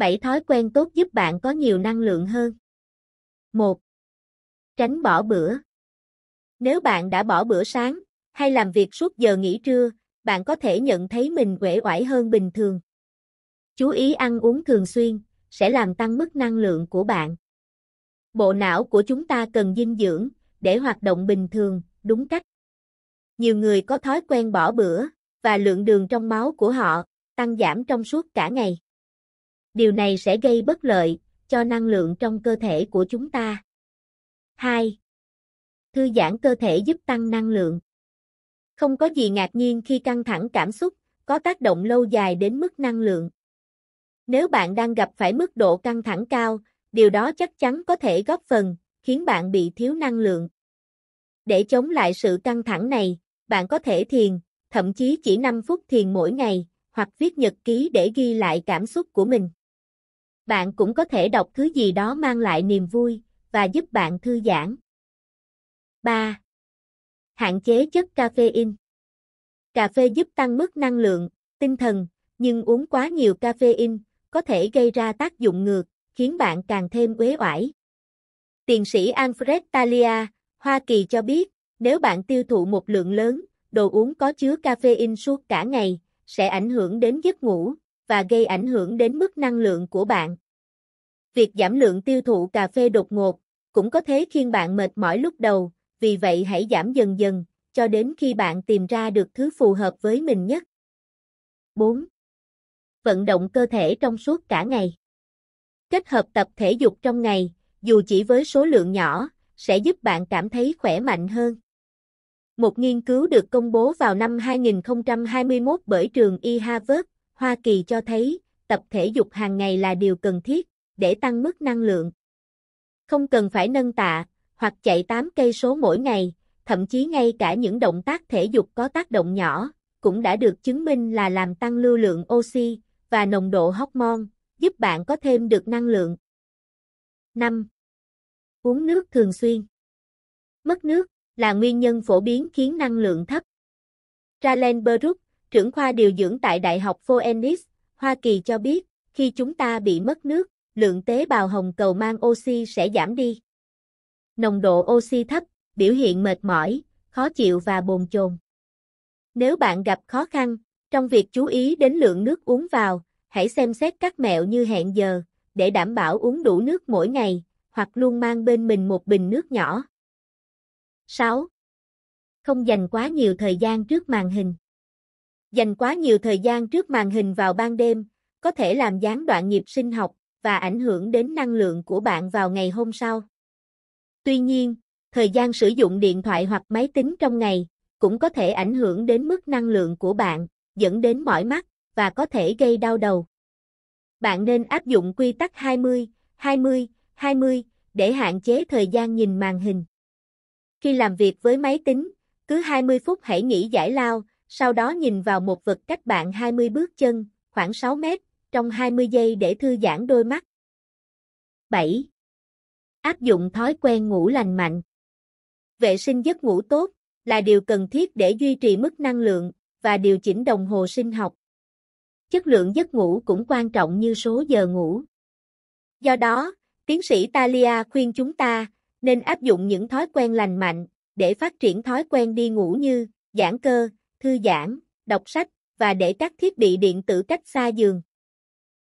7 thói quen tốt giúp bạn có nhiều năng lượng hơn. 1. Tránh bỏ bữa. Nếu bạn đã bỏ bữa sáng hay làm việc suốt giờ nghỉ trưa, bạn có thể nhận thấy mình uể oải hơn bình thường. Chú ý ăn uống thường xuyên sẽ làm tăng mức năng lượng của bạn. Bộ não của chúng ta cần dinh dưỡng để hoạt động bình thường, đúng cách. Nhiều người có thói quen bỏ bữa và lượng đường trong máu của họ tăng giảm trong suốt cả ngày điều này sẽ gây bất lợi cho năng lượng trong cơ thể của chúng ta. 2. Thư giãn cơ thể giúp tăng năng lượng. Không có gì ngạc nhiên khi căng thẳng cảm xúc có tác động lâu dài đến mức năng lượng. Nếu bạn đang gặp phải mức độ căng thẳng cao, điều đó chắc chắn có thể góp phần khiến bạn bị thiếu năng lượng. Để chống lại sự căng thẳng này, bạn có thể thiền, thậm chí chỉ 5 phút thiền mỗi ngày, hoặc viết nhật ký để ghi lại cảm xúc của mình. Bạn cũng có thể đọc thứ gì đó mang lại niềm vui và giúp bạn thư giãn. 3. Hạn chế chất caffeine. Cà phê giúp tăng mức năng lượng, tinh thần, nhưng uống quá nhiều caffeine có thể gây ra tác dụng ngược, khiến bạn càng thêm uể oải. Tiến sĩ Alfred Talia, Hoa Kỳ cho biết, nếu bạn tiêu thụ một lượng lớn đồ uống có chứa caffeine suốt cả ngày, sẽ ảnh hưởng đến giấc ngủ, và gây ảnh hưởng đến mức năng lượng của bạn. Việc giảm lượng tiêu thụ cà phê đột ngột cũng có thể khiến bạn mệt mỏi lúc đầu, vì vậy hãy giảm dần dần cho đến khi bạn tìm ra được thứ phù hợp với mình nhất. 4. Vận động cơ thể trong suốt cả ngày. Kết hợp tập thể dục trong ngày, dù chỉ với số lượng nhỏ, sẽ giúp bạn cảm thấy khỏe mạnh hơn. Một nghiên cứu được công bố vào năm 2021 bởi trường E Harvard Hoa Kỳ cho thấy, tập thể dục hàng ngày là điều cần thiết để tăng mức năng lượng. Không cần phải nâng tạ hoặc chạy 8 cây số mỗi ngày, thậm chí ngay cả những động tác thể dục có tác động nhỏ cũng đã được chứng minh là làm tăng lưu lượng oxy và nồng độ hormone, giúp bạn có thêm được năng lượng. 5. Uống nước thường xuyên. Mất nước là nguyên nhân phổ biến khiến năng lượng thấp. Ralen Brook, trưởng khoa điều dưỡng tại Đại học Phoenix, Hoa Kỳ cho biết, khi chúng ta bị mất nước, lượng tế bào hồng cầu mang oxy sẽ giảm đi. Nồng độ oxy thấp, biểu hiện mệt mỏi, khó chịu và bồn chồn. Nếu bạn gặp khó khăn trong việc chú ý đến lượng nước uống vào, hãy xem xét các mẹo như hẹn giờ để đảm bảo uống đủ nước mỗi ngày hoặc luôn mang bên mình một bình nước nhỏ. 6. Không dành quá nhiều thời gian trước màn hình. Dành quá nhiều thời gian trước màn hình vào ban đêm, có thể làm gián đoạn nhịp sinh học và ảnh hưởng đến năng lượng của bạn vào ngày hôm sau. Tuy nhiên, thời gian sử dụng điện thoại hoặc máy tính trong ngày cũng có thể ảnh hưởng đến mức năng lượng của bạn, dẫn đến mỏi mắt và có thể gây đau đầu. Bạn nên áp dụng quy tắc 20, 20, 20 để hạn chế thời gian nhìn màn hình. Khi làm việc với máy tính, cứ 20 phút hãy nghỉ giải lao sau đó nhìn vào một vật cách bạn 20 bước chân, khoảng 6 mét, trong 20 giây để thư giãn đôi mắt. 7. Áp dụng thói quen ngủ lành mạnh. Vệ sinh giấc ngủ tốt là điều cần thiết để duy trì mức năng lượng và điều chỉnh đồng hồ sinh học. Chất lượng giấc ngủ cũng quan trọng như số giờ ngủ. Do đó, tiến sĩ Talia khuyên chúng ta nên áp dụng những thói quen lành mạnh để phát triển thói quen đi ngủ như giãn cơ, thư giãn, đọc sách và để các thiết bị điện tử cách xa giường.